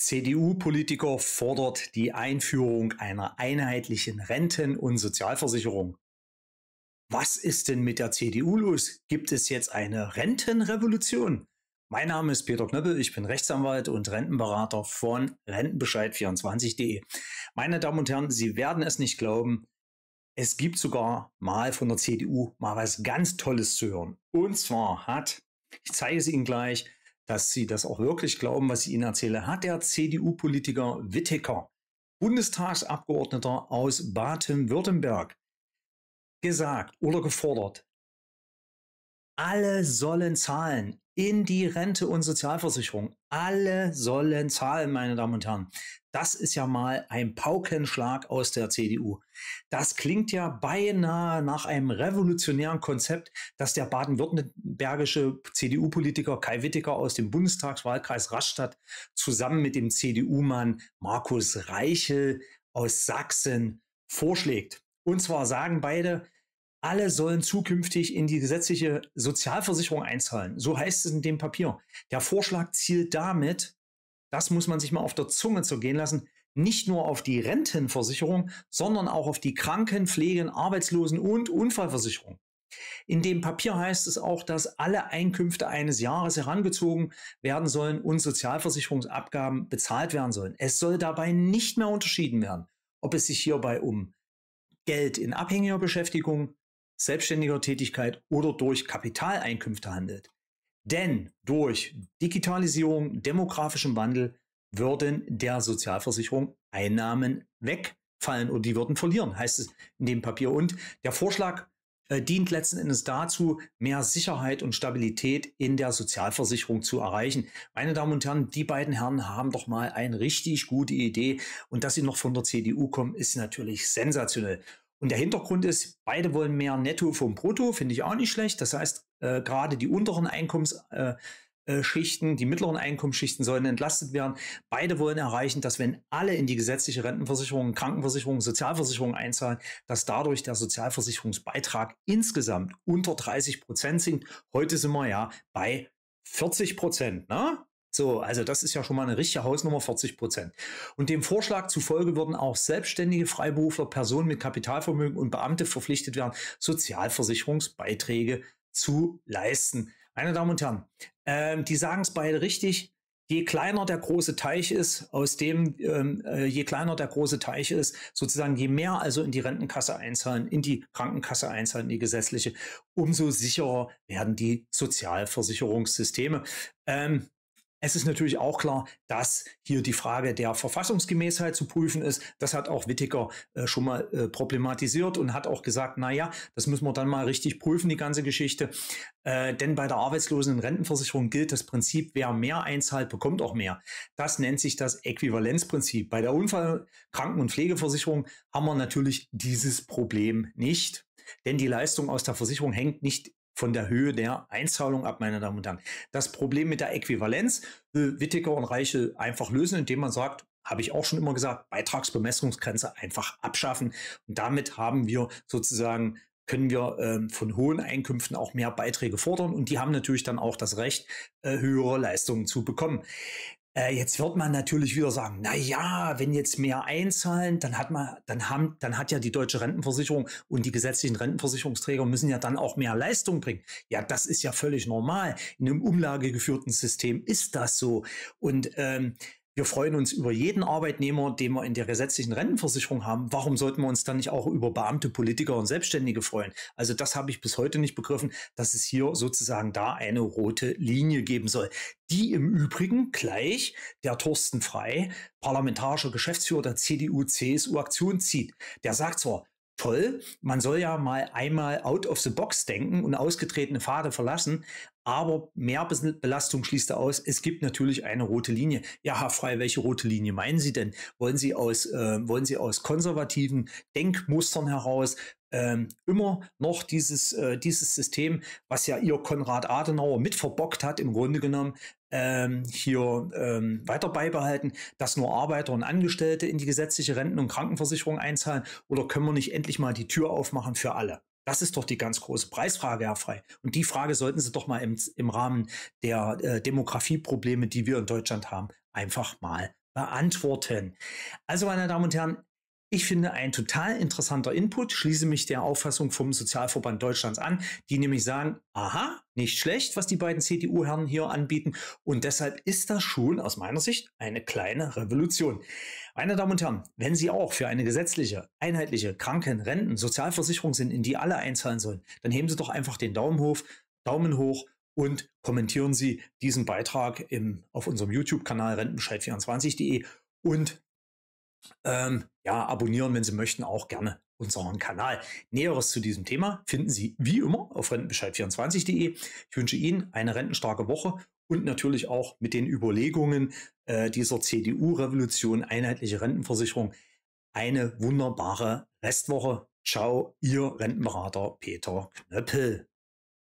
CDU-Politiker fordert die Einführung einer einheitlichen Renten- und Sozialversicherung. Was ist denn mit der CDU los? Gibt es jetzt eine Rentenrevolution? Mein Name ist Peter Knöppel, ich bin Rechtsanwalt und Rentenberater von Rentenbescheid24.de. Meine Damen und Herren, Sie werden es nicht glauben, es gibt sogar mal von der CDU mal was ganz Tolles zu hören. Und zwar hat, ich zeige es Ihnen gleich, dass Sie das auch wirklich glauben, was ich Ihnen erzähle, hat der CDU-Politiker Wittecker, Bundestagsabgeordneter aus Baden-Württemberg, gesagt oder gefordert, alle sollen zahlen in die Rente und Sozialversicherung. Alle sollen zahlen, meine Damen und Herren. Das ist ja mal ein Paukenschlag aus der CDU. Das klingt ja beinahe nach einem revolutionären Konzept, das der baden-württembergische CDU-Politiker Kai Wittiger aus dem Bundestagswahlkreis Rastatt zusammen mit dem CDU-Mann Markus Reichel aus Sachsen vorschlägt. Und zwar sagen beide, alle sollen zukünftig in die gesetzliche Sozialversicherung einzahlen. So heißt es in dem Papier. Der Vorschlag zielt damit das muss man sich mal auf der Zunge zergehen lassen, nicht nur auf die Rentenversicherung, sondern auch auf die Kranken-, Pflegen-, Arbeitslosen- und Unfallversicherung. In dem Papier heißt es auch, dass alle Einkünfte eines Jahres herangezogen werden sollen und Sozialversicherungsabgaben bezahlt werden sollen. Es soll dabei nicht mehr unterschieden werden, ob es sich hierbei um Geld in abhängiger Beschäftigung, selbstständiger Tätigkeit oder durch Kapitaleinkünfte handelt. Denn durch Digitalisierung, demografischen Wandel würden der Sozialversicherung Einnahmen wegfallen und die würden verlieren, heißt es in dem Papier. Und der Vorschlag äh, dient letzten Endes dazu, mehr Sicherheit und Stabilität in der Sozialversicherung zu erreichen. Meine Damen und Herren, die beiden Herren haben doch mal eine richtig gute Idee und dass sie noch von der CDU kommen, ist natürlich sensationell. Und der Hintergrund ist, beide wollen mehr Netto vom Brutto, finde ich auch nicht schlecht. Das heißt, äh, gerade die unteren Einkommensschichten, äh, äh, die mittleren Einkommensschichten sollen entlastet werden. Beide wollen erreichen, dass wenn alle in die gesetzliche Rentenversicherung, Krankenversicherung, Sozialversicherung einzahlen, dass dadurch der Sozialversicherungsbeitrag insgesamt unter 30 Prozent sinkt. Heute sind wir ja bei 40 Prozent. Ne? So, also das ist ja schon mal eine richtige Hausnummer, 40 Prozent. Und dem Vorschlag zufolge würden auch selbstständige Freiberufler, Personen mit Kapitalvermögen und Beamte verpflichtet werden, Sozialversicherungsbeiträge zu leisten. Meine Damen und Herren, ähm, die sagen es beide richtig. Je kleiner der große Teich ist, aus dem, ähm, äh, je kleiner der große Teich ist, sozusagen je mehr also in die Rentenkasse einzahlen, in die Krankenkasse einzahlen, in die gesetzliche, umso sicherer werden die Sozialversicherungssysteme. Ähm, es ist natürlich auch klar, dass hier die Frage der Verfassungsgemäßheit zu prüfen ist. Das hat auch Wittiger äh, schon mal äh, problematisiert und hat auch gesagt, na ja, das müssen wir dann mal richtig prüfen, die ganze Geschichte. Äh, denn bei der Arbeitslosen- und Rentenversicherung gilt das Prinzip, wer mehr einzahlt, bekommt auch mehr. Das nennt sich das Äquivalenzprinzip. Bei der Unfall-, Kranken- und Pflegeversicherung haben wir natürlich dieses Problem nicht. Denn die Leistung aus der Versicherung hängt nicht von der Höhe der Einzahlung ab, meine Damen und Herren. Das Problem mit der Äquivalenz will äh, Wittiger und Reiche einfach lösen, indem man sagt, habe ich auch schon immer gesagt, Beitragsbemessungsgrenze einfach abschaffen. Und damit haben wir sozusagen können wir ähm, von hohen Einkünften auch mehr Beiträge fordern und die haben natürlich dann auch das Recht, äh, höhere Leistungen zu bekommen. Äh, jetzt wird man natürlich wieder sagen, na ja, wenn jetzt mehr einzahlen, dann hat man, dann haben, dann hat ja die deutsche Rentenversicherung und die gesetzlichen Rentenversicherungsträger müssen ja dann auch mehr Leistung bringen. Ja, das ist ja völlig normal. In einem umlagegeführten System ist das so. Und ähm, wir freuen uns über jeden Arbeitnehmer, den wir in der gesetzlichen Rentenversicherung haben. Warum sollten wir uns dann nicht auch über Beamte, Politiker und Selbstständige freuen? Also das habe ich bis heute nicht begriffen, dass es hier sozusagen da eine rote Linie geben soll, die im Übrigen gleich der Thorsten Frei, parlamentarischer Geschäftsführer der CDU-CSU-Aktion zieht. Der sagt zwar, toll. Man soll ja mal einmal out of the box denken und ausgetretene Pfade verlassen. Aber mehr Belastung schließt er aus. Es gibt natürlich eine rote Linie. Ja, Herr Frei, welche rote Linie meinen Sie denn? Wollen Sie aus, äh, wollen Sie aus konservativen Denkmustern heraus ähm, immer noch dieses, äh, dieses System, was ja ihr Konrad Adenauer mit verbockt hat, im Grunde genommen, ähm, hier ähm, weiter beibehalten, dass nur Arbeiter und Angestellte in die gesetzliche Renten- und Krankenversicherung einzahlen? Oder können wir nicht endlich mal die Tür aufmachen für alle? Das ist doch die ganz große Preisfrage, Herr Frei. Und die Frage sollten Sie doch mal im, im Rahmen der äh, Demografieprobleme, die wir in Deutschland haben, einfach mal beantworten. Also, meine Damen und Herren, ich finde ein total interessanter Input, schließe mich der Auffassung vom Sozialverband Deutschlands an, die nämlich sagen, aha, nicht schlecht, was die beiden CDU-Herren hier anbieten. Und deshalb ist das schon aus meiner Sicht eine kleine Revolution. Meine Damen und Herren, wenn Sie auch für eine gesetzliche, einheitliche Kranken-, Renten-, Sozialversicherung sind, in die alle einzahlen sollen, dann heben Sie doch einfach den Daumen hoch, Daumen hoch und kommentieren Sie diesen Beitrag im, auf unserem YouTube-Kanal rentenbescheid24.de und ähm, ja, abonnieren, wenn Sie möchten, auch gerne unseren Kanal. Näheres zu diesem Thema finden Sie wie immer auf rentenbescheid24.de. Ich wünsche Ihnen eine rentenstarke Woche und natürlich auch mit den Überlegungen äh, dieser CDU-Revolution einheitliche Rentenversicherung eine wunderbare Restwoche. Ciao, Ihr Rentenberater Peter Knöppel.